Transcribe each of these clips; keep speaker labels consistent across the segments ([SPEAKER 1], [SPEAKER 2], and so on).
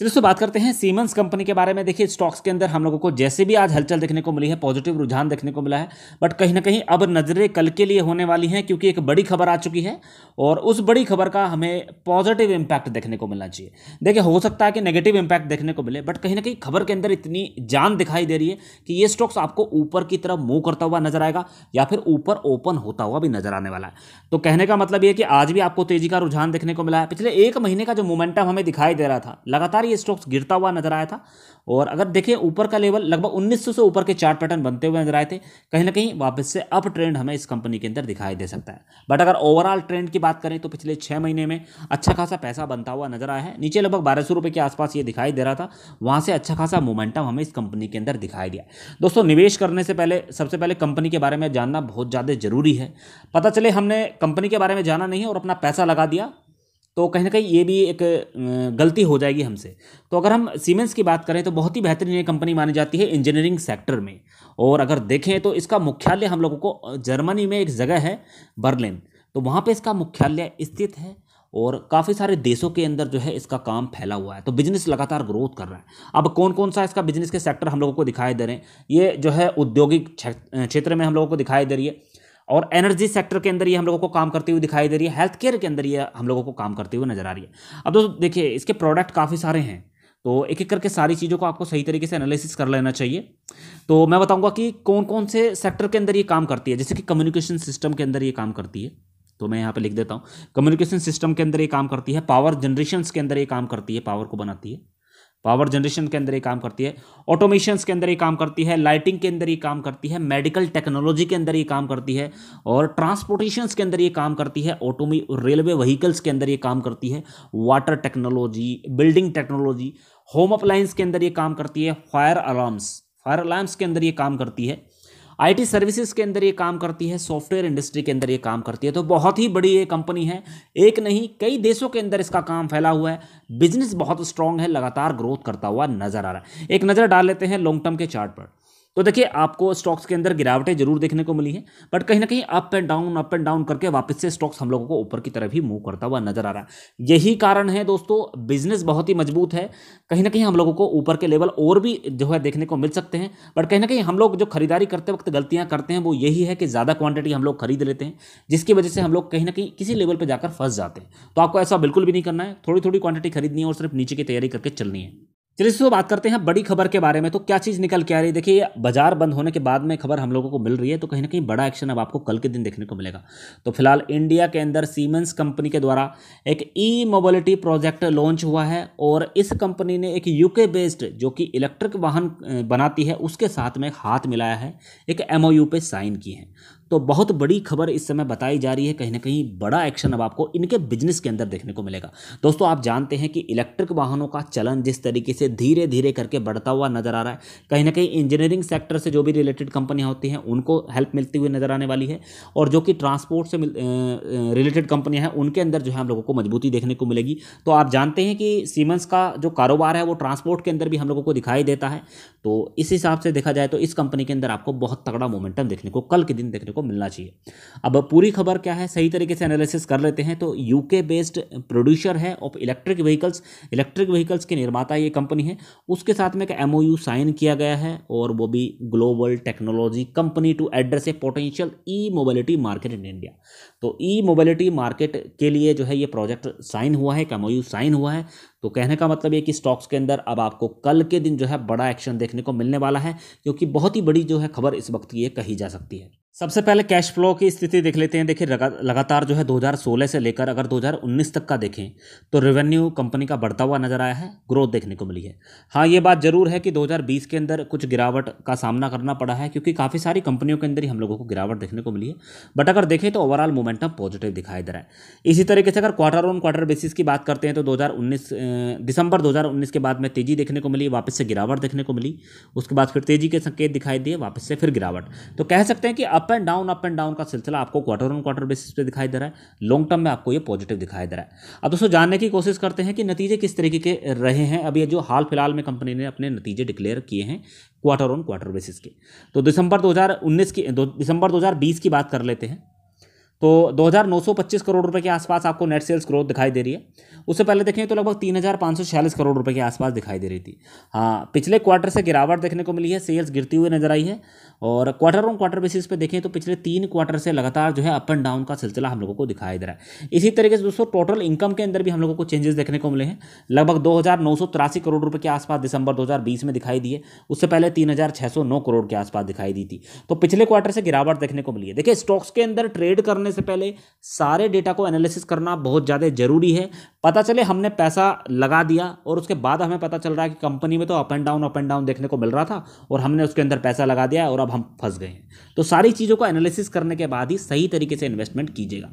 [SPEAKER 1] चलिए तो दोस्तों बात करते हैं सीमेंस कंपनी के बारे में देखिए स्टॉक्स के अंदर हम लोगों को जैसे भी आज हलचल देखने को मिली है पॉजिटिव रुझान देखने को मिला है बट कहीं ना कहीं अब नज़रें कल के लिए होने वाली हैं क्योंकि एक बड़ी खबर आ चुकी है और उस बड़ी खबर का हमें पॉजिटिव इम्पैक्ट देखने को मिलना चाहिए देखिए हो सकता है कि नेगेटिव इम्पैक्ट देखने को मिले बट कहीं ना कहीं खबर के अंदर इतनी जान दिखाई दे रही है कि ये स्टॉक्स आपको ऊपर की तरफ मूव करता हुआ नजर आएगा या फिर ऊपर ओपन होता हुआ भी नजर आने वाला है तो कहने का मतलब ये कि आज भी आपको तेजी का रुझान देखने को मिला है पिछले एक महीने का जो मोमेंटम हमें दिखाई दे रहा था लगातार ये स्टॉक्स गिरता हुआ नजर आया था और अगर देखें ऊपर का लेवल लगभग 1900 से ऊपर के चार्ट पैटर्न बनते हुए नजर आए थे कहीं ना कहीं वापस से अप ट्रेंड हमें इस कंपनी के अंदर दिखाई दे सकता है बट अगर ओवरऑल ट्रेंड की बात करें तो पिछले छः महीने में अच्छा खासा पैसा बनता हुआ नजर आया है नीचे लगभग बारह सौ के आसपास ये दिखाई दे रहा था वहाँ से अच्छा खासा मोमेंटम हमें इस कंपनी के अंदर दिखाई दिया दोस्तों निवेश करने से पहले सबसे पहले कंपनी के बारे में जानना बहुत ज़्यादा ज़रूरी है पता चले हमने कंपनी के बारे में जाना नहीं और अपना पैसा लगा दिया तो कहीं ना कहीं ये भी एक गलती हो जाएगी हमसे तो अगर हम सीमेंस की बात करें तो बहुत ही बेहतरीन ये कंपनी मानी जाती है इंजीनियरिंग सेक्टर में और अगर देखें तो इसका मुख्यालय हम लोगों को जर्मनी में एक जगह है बर्लिन तो वहाँ पर इसका मुख्यालय स्थित है और काफ़ी सारे देशों के अंदर जो है इसका काम फैला हुआ है तो बिजनेस लगातार ग्रोथ कर रहा है अब कौन कौन सा इसका बिजनेस के सेक्टर हम लोगों को दिखाई दे रहे हैं ये जो है औद्योगिक क्षेत्र में हम लोगों को दिखाई दे रही है और एनर्जी सेक्टर के अंदर ये हम लोगों को काम करती हुई दिखाई दे रही है हेल्थ केयर के अंदर ये हम लोगों को काम करती हुई नजर आ रही है अब दोस्तों देखिए इसके प्रोडक्ट काफ़ी सारे हैं तो एक एक करके सारी चीज़ों को आपको सही तरीके से एनालिसिस कर लेना चाहिए तो मैं बताऊंगा कि कौन कौन से सेक्टर के अंदर ये काम करती है जैसे कि कम्युनिकेशन सिस्टम के अंदर ये काम करती है तो मैं यहाँ पे लिख देता हूँ कम्युनिकेशन सिस्टम के अंदर ये काम करती है पावर जनरेशन के अंदर ये काम करती है पावर को बनाती है पावर जनरेशन के अंदर ये काम करती है ऑटोमेशन के अंदर ये काम करती है लाइटिंग के अंदर ये काम करती है मेडिकल टेक्नोलॉजी के अंदर ये काम करती है और ट्रांसपोर्टेशन के अंदर ये काम करती है ऑटोमी रेलवे व्हीकल्स के अंदर ये काम करती है water technology building technology home appliance के अंदर ये काम करती है फायर अलार्म्स फायर अलार्म्स के अंदर ये काम करती है आईटी सर्विसेज के अंदर ये काम करती है सॉफ्टवेयर इंडस्ट्री के अंदर ये काम करती है तो बहुत ही बड़ी ये कंपनी है एक नहीं कई देशों के अंदर इसका काम फैला हुआ है बिजनेस बहुत स्ट्रांग है लगातार ग्रोथ करता हुआ नजर आ रहा है एक नज़र डाल लेते हैं लॉन्ग टर्म के चार्ट पर तो देखिए आपको स्टॉक्स के अंदर गिरावटें जरूर देखने को मिली हैं बट कहीं ना कहीं up and down up and down करके वापस से स्टॉक्स हम लोगों को ऊपर की तरफ ही मूव करता हुआ नजर आ रहा है यही कारण है दोस्तों बिजनेस बहुत ही मजबूत है कहीं ना कहीं हम लोगों को ऊपर के लेवल और भी जो है देखने को मिल सकते हैं बट कहीं ना कहीं हम लोग जो खरीदारी करते वक्त गलतियाँ करते हैं वो यही है कि ज़्यादा क्वांटिटी हम लोग खरीद लेते हैं जिसकी वजह से हम लोग कहीं ना कहीं किसी लेवल पर जाकर फंस जाते हैं तो आपको ऐसा बिल्कुल भी नहीं करना है थोड़ी थोड़ी क्वांटिटी खरीदनी है और सिर्फ नीचे की तैयारी करके चलनी है चलिए दोस्तों बात करते हैं बड़ी खबर के बारे में तो क्या चीज़ निकल के आ रही है देखिए बाजार बंद होने के बाद में खबर हम लोगों को मिल रही है तो कहीं ना कहीं बड़ा एक्शन अब आपको कल के दिन देखने को मिलेगा तो फिलहाल इंडिया के अंदर सीमेंस कंपनी के द्वारा एक ई मोबिलिटी प्रोजेक्ट लॉन्च हुआ है और इस कंपनी ने एक यूके बेस्ड जो कि इलेक्ट्रिक वाहन बनाती है उसके साथ में हाथ मिलाया है एक एम पे साइन की है तो बहुत बड़ी खबर इस समय बताई जा रही है कहीं ना कहीं बड़ा एक्शन अब आपको इनके बिजनेस के अंदर देखने को मिलेगा दोस्तों आप जानते हैं कि इलेक्ट्रिक वाहनों का चलन जिस तरीके से धीरे धीरे करके बढ़ता हुआ नजर आ रहा है कहीं ना कहीं इंजीनियरिंग सेक्टर से जो भी रिलेटेड कंपनियां होती हैं उनको हेल्प मिलती हुई नजर आने वाली है और जो कि ट्रांसपोर्ट से रिलेटेड कंपनियां हैं उनके अंदर जो है हम लोगों को मजबूती देखने को मिलेगी तो आप जानते हैं कि सीमेंस का जो कारोबार है वो ट्रांसपोर्ट के अंदर भी हम लोगों को दिखाई देता है तो इस हिसाब से देखा जाए तो इस कंपनी के अंदर आपको बहुत तगड़ा मोमेंटम देखने को कल के दिन देखने को को मिलना चाहिए अब पूरी खबर क्या है सही तरीके से एनालिसिस कर लेते हैं तो यूके बेस्ड प्रोड्यूसर है of electric vehicles electric vehicles के निर्माता ये कंपनी है उसके साथ में एक एम साइन किया गया है और वो भी global technology company to address a potential E mobility market in India तो ई मोबिलिटी मार्केट के लिए जो है ये प्रोजेक्ट साइन हुआ है एम साइन हुआ है तो कहने का मतलब ये कि स्टॉक्स के अंदर अब आपको कल के दिन जो है बड़ा एक्शन देखने को मिलने वाला है क्योंकि बहुत ही बड़ी जो है खबर इस वक्त की ये कही जा सकती है सबसे पहले कैश फ्लो की स्थिति देख लेते हैं देखिए लगातार जो है 2016 से लेकर अगर 2019 तक का देखें तो रेवेन्यू कंपनी का बढ़ता हुआ नजर आया है ग्रोथ देखने को मिली है हाँ ये बात जरूर है कि 2020 के अंदर कुछ गिरावट का सामना करना पड़ा है क्योंकि काफ़ी सारी कंपनियों के अंदर ही हम लोगों को गिरावट देखने को मिली है बट अगर देखें तो ओवरऑल मोमेंटम पॉजिटिव दिखाई दे रहा है इसी तरीके से अगर क्वार्टर ऑन क्वार्टर बेसिस की बात करते हैं तो दो दिसंबर दो के बाद में तेजी देखने को मिली वापस से गिरावट देखने को मिली उसके बाद फिर तेजी के संकेत दिखाई दिए वापस से फिर गिरावट तो कह सकते हैं कि अब up and down up and down का सिलसिला आपको क्वार्टर ऑन क्वार्टर बेसिस पे दिखाई दे रहा है लॉन्ग टर्म में आपको ये पॉजिटिव दिखाई दे रहा है अब दोस्तों जानने की कोशिश करते हैं कि नतीजे किस तरीके के रहे हैं अब ये जो हाल फिलहाल में कंपनी ने अपने नतीजे डिक्लेयर किए हैं क्वार्टर ऑन क्वार्टर बेसिस के तो दिसंबर 2019 की दो, दिसंबर 2020 की बात कर लेते हैं तो 2,925 करोड़ रुपए के आसपास आपको नेट सेल्स ग्रोथ दिखाई दे रही है उससे पहले देखें तो लगभग छियालीस करोड़ रुपए के आसपास दिखाई दे रही थी हाँ पिछले क्वार्टर से गिरावट देखने को मिली है सेल्स गिरती हुई नजर आई है और क्वार्टर ऑन क्वार्टर बेसिस पे देखें तो पिछले तीन क्वार्टर से लगातार जो है अप एंड डाउन का सिलसिला हम लोगों को दिखाई दे रहा है इसी तरीके से दोस्तों टोटल इनकम के अंदर भी हम लोगों को चेंजेस देखने को मिले हैं लगभग दो करोड़ रुपये के आसपास दिसंबर दो में दिखाई दिए उससे पहले तीन करोड़ के आसपास दिखाई दी थी तो पिछले क्वार्टर से गिरावट देखने को मिली है देखिए स्टॉक्स के अंदर ट्रेड करने करने से पहले सारे डेटा को एनालिसिस करना बहुत ज़्यादा ज़रूरी है पता चले हमने पैसा लगा दिया और उसके बाद हमें पता चल रहा है कि कंपनी में तो up and down up and down देखने को मिल रहा था और हमने उसके अंदर पैसा लगा दिया और अब हम फंस गए हैं तो सारी चीज़ों को एनालिसिस करने के बाद ही सही तरीके से इन्वेस्टमेंट कीजिएगा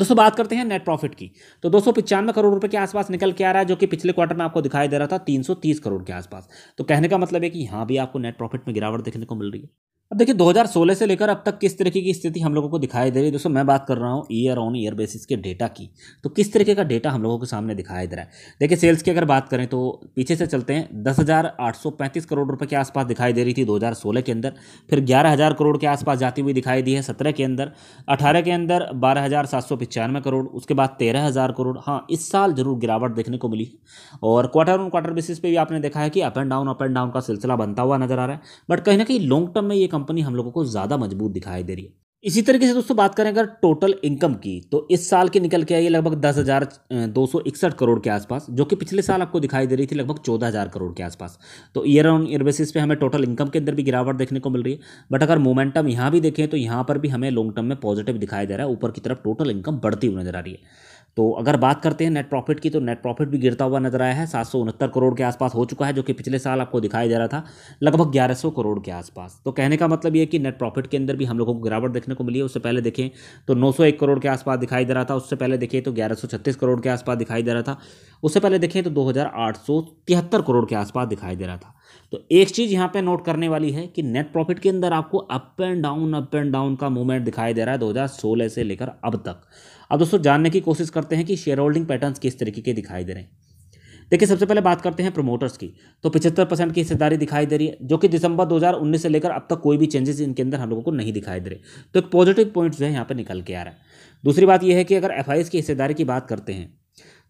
[SPEAKER 1] दोस्तों बात करते हैं नेट प्रॉफिट की तो दो सौ करोड़ रुपए के आसपास निकल के आ रहा है जो कि पिछले क्वार्टर में आपको दिखाई दे रहा था 330 करोड़ के आसपास तो कहने का मतलब है कि यहाँ भी आपको नेट प्रॉफिट में गिरावट देखने को मिल रही है अब देखिए 2016 से लेकर अब तक किस तरीके की स्थिति हम लोगों को दिखाई दे रही है दोस्तों मैं बात कर रहा हूँ ईयर ऑन ईयर बेसिस के डेटा की तो किस तरीके का डेटा हम लोगों के सामने दिखाई दे रहा है देखिए सेल्स की अगर बात करें तो पीछे से चलते हैं दस करोड़ रुपये के आसपास दिखाई दे रही थी 2016 के अंदर फिर ग्यारह करोड़ के आसपास जाती हुई दिखाई दी है सत्रह के अंदर अठारह के अंदर बारह करोड़ उसके बाद तेरह करोड़ हाँ इस साल जरूर गिरावट देखने को मिली और क्वार्टर ऑन क्वार्टर बेसिस पर भी आपने देखा है कि up and down up and down का सिलसिला बनता हुआ नजर आ रहा है बट कहीं ना कहीं लॉन्ग टर्म में ये कंपनी कंपनी हम लोगों को ज़्यादा मजबूत दिखाई दे रही है इसी तरीके से दोस्तों बात करें अगर टोटल इनकम की तो इस साल की निकल के आई है लगभग दस हज़ार दो सौ इकसठ करोड़ के आसपास जो कि पिछले साल आपको दिखाई दे रही थी लगभग चौदह हज़ार करोड़ के आसपास तो ईयर ऑन ईयर बेसिस पे हमें टोटल इनकम के अंदर भी गिरावट देखने को मिल रही है बट अगर मोमेंटम यहाँ भी देखें तो यहाँ पर भी हमें लॉन्ग टर्म में पॉजिटिव दिखाई दे रहा है ऊपर की तरफ टोटल इनकम बढ़ती हुई नजर आ रही है तो अगर बात करते हैं नेट प्रॉफिट की तो नेट प्रॉफिट भी गिरता हुआ नजर आया है सात करोड़ के आसपास हो चुका है जो कि पिछले साल आपको दिखाई दे रहा था लगभग ग्यारह करोड़ के आसपास तो कहने का मतलब ये कि नेट प्रॉफिट के अंदर भी हम लोगों को गिरावट देखने को मिली है उससे पहले देखें तो नौ करोड़ के आसपास दिखाई दे रहा था उससे पहले देखिए तो ग्यारह करोड़ के आसपास दिखाई दे रहा था उससे पहले देखें तो दो करोड़ के आसपास दिखाई दे रहा था तो एक चीज़ यहाँ पे नोट करने वाली है कि नेट प्रॉफिट के अंदर आपको up and down up and down का मूवमेंट दिखाई दे रहा है 2016 से लेकर अब तक अब दोस्तों जानने की कोशिश करते हैं कि शेयर होल्डिंग पैटर्न किस तरीके के दिखाई दे रहे हैं देखिए सबसे पहले बात करते हैं प्रमोटर्स की तो पिछहत्तर परसेंट की हिस्सेदारी दिखाई दे रही है जो कि दिसंबर 2019 से लेकर अब तक कोई भी चेंजेस इनके अंदर हम लोगों को नहीं दिखाई दे रहे तो एक पॉजिटिव पॉइंट जो है यहाँ पर निकल के आ रहा है दूसरी बात यह है कि अगर एफ की हिस्सेदारी की बात करते हैं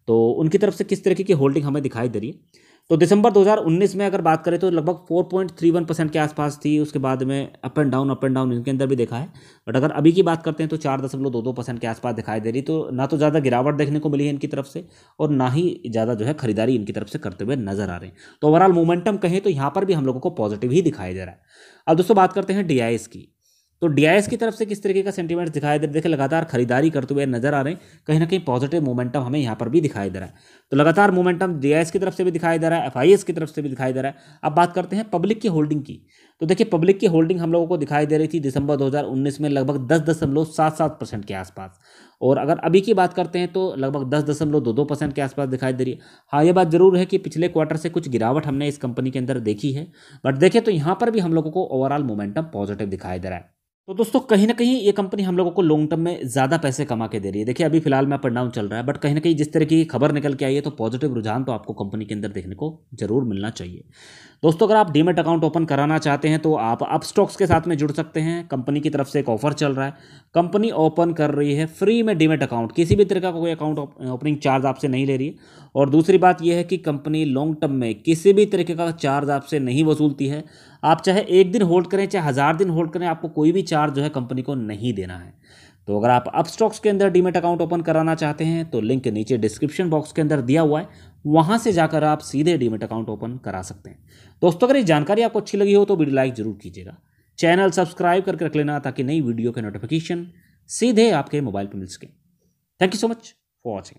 [SPEAKER 1] तो उनकी तरफ से किस तरीके की होल्डिंग हमें दिखाई दे रही है तो दिसंबर 2019 में अगर बात करें तो लगभग 4.31 परसेंट के आसपास थी उसके बाद में up and down up and down इनके अंदर भी देखा है बट अगर अभी की बात करते हैं तो चार दशमलव दो दो परसेंट के आसपास दिखाई दे रही तो ना तो ज़्यादा गिरावट देखने को मिली है इनकी तरफ से और ना ही ज़्यादा जो है खरीदारी इनकी तरफ से करते हुए नजर आ रहे हैं तो ओवरऑल मोमेंटम कहें तो यहाँ पर भी हम लोगों को पॉजिटिव ही दिखाई दे रहा है अब दोस्तों बात करते हैं डी की तो डीआईएस की तरफ से किस तरीके का सेंटीमेंट दिखाई दे रहा है देखिए लगातार खरीदारी करते हुए नजर आ रहे हैं कहीं ना कहीं पॉजिटिव मोमेंटम हमें यहाँ पर भी दिखाई दे रहा है तो लगातार मोमेंटम डीआईएस की तरफ से भी दिखाई दे रहा है एफआईएस की तरफ से भी दिखाई दे रहा है अब बात करते हैं पब्लिक की होल्डिंग की तो देखिए पब्लिक की होल्डिंग हम लोगों को दिखाई दे रही थी दिसंबर 2019 में लगभग दस दशमलव सात सात परसेंट के आसपास और अगर अभी की बात करते हैं तो लगभग दस दशमलव दो दो परसेंट के आसपास दिखाई दे रही है हाँ ये बात जरूर है कि पिछले क्वार्टर से कुछ गिरावट हमने इस कंपनी के अंदर देखी है बट देखें तो यहाँ पर भी हम लोगों को ओवरऑल मोमेंटम पॉजिटिव दिखाई दे रहा है तो दोस्तों कहीं ना कहीं ये कंपनी हम लोगों को लॉन्ग टर्म में ज़्यादा पैसे कमा के दे रही है देखिए अभी फिलहाल में अपर डाउन चल रहा है बट कहीं ना कहीं जिस तरह की खबर निकल के आई है तो पॉजिटिव रुझान तो आपको कंपनी के अंदर देखने को जरूर मिलना चाहिए दोस्तों अगर आप डीमेट अकाउंट ओपन कराना चाहते हैं तो आप अप स्टॉक्स के साथ में जुड़ सकते हैं कंपनी की तरफ से एक ऑफर चल रहा है कंपनी ओपन कर रही है फ्री में डीमेट अकाउंट किसी भी तरह का कोई अकाउंट ओपनिंग चार्ज आपसे नहीं ले रही है और दूसरी बात यह है कि कंपनी लॉन्ग टर्म में किसी भी तरीके का चार्ज आपसे नहीं वसूलती है आप चाहे एक दिन होल्ड करें चाहे हज़ार दिन होल्ड करें आपको कोई भी चार्ज जो है कंपनी को नहीं देना है तो अगर आप अपस्टॉक्स के अंदर डीमेट अकाउंट ओपन कराना चाहते हैं तो लिंक नीचे डिस्क्रिप्शन बॉक्स के अंदर दिया हुआ है वहां से जाकर आप सीधे डीमेट अकाउंट ओपन करा सकते हैं दोस्तों अगर ये जानकारी आपको अच्छी लगी हो तो वीडियो लाइक जरूर कीजिएगा चैनल सब्सक्राइब करके रख लेना ताकि नई वीडियो के नोटिफिकेशन सीधे आपके मोबाइल पर मिल सके thank you so much for watching